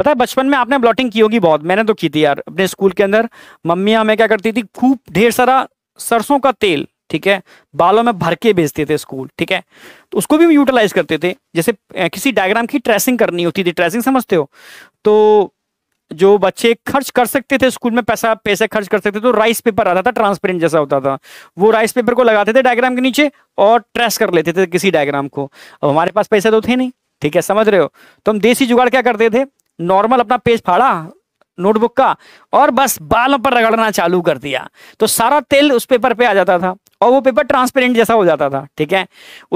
पता है बचपन में आपने ब्लॉटिंग की होगी बहुत मैंने तो की थी यार अपने स्कूल के अंदर मम्मी हमें क्या करती थी खूब ढेर सारा सरसों का तेल ठीक है बालों में भर के भेजते थे स्कूल ठीक है तो उसको भी हम यूटिलाइज करते थे जैसे किसी डायग्राम की ट्रेसिंग करनी होती थी ट्रेसिंग समझते हो तो जो बच्चे खर्च कर सकते थे स्कूल में पैसा पैसे खर्च कर सकते थे तो राइस पेपर आता था ट्रांसपेरेंट जैसा होता था वो राइस पेपर को लगाते थे डायग्राम के नीचे और ट्रेस कर लेते थे किसी डायग्राम को अब हमारे पास पैसे तो थे नहीं ठीक है समझ रहे हो तो हम देसी जुगाड़ क्या करते थे नॉर्मल अपना पेज फाड़ा नोटबुक का और बस बालों पर रगड़ना चालू कर दिया तो सारा तेल उस पेपर पे आ जाता था और वो पेपर ट्रांसपेरेंट जैसा हो जाता था ठीक है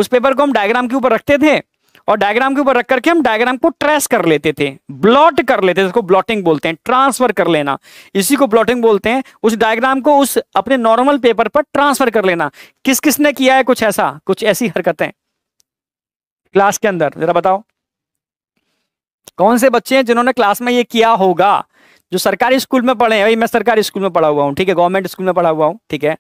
उस पेपर को हम डायग्राम के ऊपर रखते थे और डायग्राम के ऊपर रख करके हम डायग्राम को ट्रेस कर लेते थे ब्लॉट कर लेते थे इसको ब्लॉटिंग बोलते हैं ट्रांसफर कर लेना इसी को ब्लॉटिंग बोलते हैं उस डायग्राम को उस अपने नॉर्मल पेपर पर ट्रांसफर कर लेना किस किसने किया है कुछ ऐसा कुछ ऐसी हरकतें क्लास के अंदर जरा बताओ कौन से बच्चे हैं जिन्होंने क्लास में ये किया होगा जो सरकारी स्कूल में पढ़े हैं भाई मैं सरकारी स्कूल में पढ़ा हुआ हूँ ठीक है गवर्नमेंट स्कूल में पढ़ा हुआ हूँ ठीक है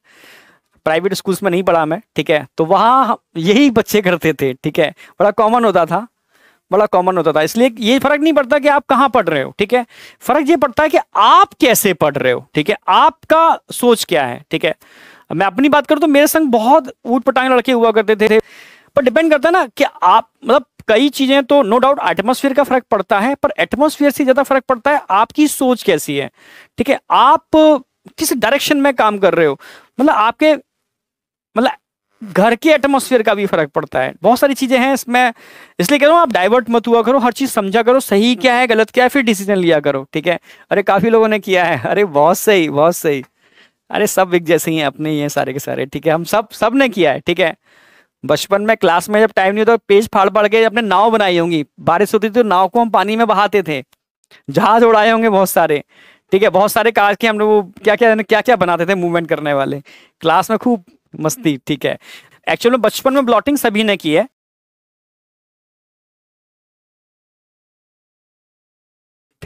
प्राइवेट स्कूल्स में नहीं पढ़ा मैं ठीक है तो वहाँ यही बच्चे करते थे ठीक है बड़ा कॉमन होता था बड़ा कॉमन होता था इसलिए ये फर्क नहीं पड़ता कि आप कहाँ पढ़ रहे हो ठीक है फर्क ये पड़ता है कि आप कैसे पढ़ रहे हो ठीक है आपका सोच क्या है ठीक है मैं अपनी बात करूँ तो मेरे संग बहुत ऊट पटांग लड़के हुआ करते थे पर डिपेंड करता है ना कि आप मतलब कई चीजें तो नो डाउट एटमोसफियर का फर्क पड़ता है पर एटमोसफियर से ज्यादा फर्क पड़ता है आपकी सोच कैसी है ठीक है आप किस डायरेक्शन में काम कर रहे हो मतलब आपके मतलब घर के एटमोसफियर का भी फर्क पड़ता है बहुत सारी चीजें हैं इसमें इसलिए कह रहा हूँ आप डाइवर्ट मत हुआ करो हर चीज समझा करो सही क्या है गलत क्या है फिर डिसीजन लिया करो ठीक है अरे काफी लोगों ने किया है अरे बहुत सही बहुत सही अरे सब एक जैसे ही हैं अपने ही हैं सारे के सारे ठीक है हम सब सब ने किया है ठीक है बचपन में क्लास में जब टाइम नहीं होता तो पेज फाड़ फाड़ के अपने नाव बनाई होंगी बारिश होती थी तो नाव को हम पानी में बहाते थे जहाज उड़ाए होंगे बहुत सारे ठीक है बहुत सारे कागज के हम लोग क्या क्या क्या क्या बनाते थे मूवमेंट करने वाले क्लास में खूब मस्ती ठीक है एक्चुअल में बचपन में ब्लॉटिंग सभी ने की है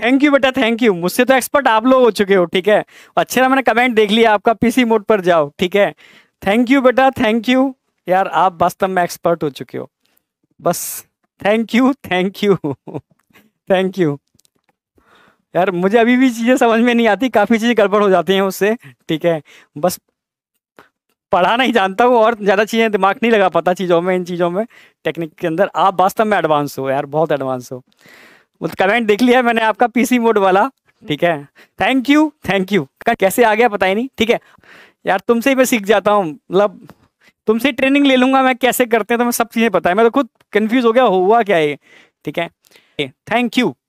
थैंक यू बेटा थैंक यू मुझसे तो एक्सपर्ट आप लोग हो चुके हो ठीक है अच्छे ना मैंने कमेंट देख लिया आपका पीसी मोड पर जाओ ठीक है थैंक यू बेटा थैंक यू यार आप वास्तव में एक्सपर्ट हो चुके हो बस thank you thank you thank you यार मुझे अभी भी चीज़ें समझ में नहीं आती काफ़ी चीज़ें गड़बड़ हो जाती हैं उससे ठीक है बस पढ़ा नहीं जानता हूँ और ज़्यादा चीज़ें दिमाग नहीं लगा पाता चीज़ों में इन चीज़ों में टेक्निक के अंदर आप वास्तव में एडवांस हो यार बहुत एडवांस हो कमेंट देख लिया मैंने आपका पीसी मोड वाला ठीक है थैंक यू थैंक यू कैसे आ गया पता ही नहीं ठीक है यार तुमसे ही मैं सीख जाता हूँ मतलब तुमसे ट्रेनिंग ले लूंगा मैं कैसे करते हैं तो मैं सब चीज़ें पता है मैं तो खुद कंफ्यूज हो गया हुआ क्या है ठीक है थैंक यू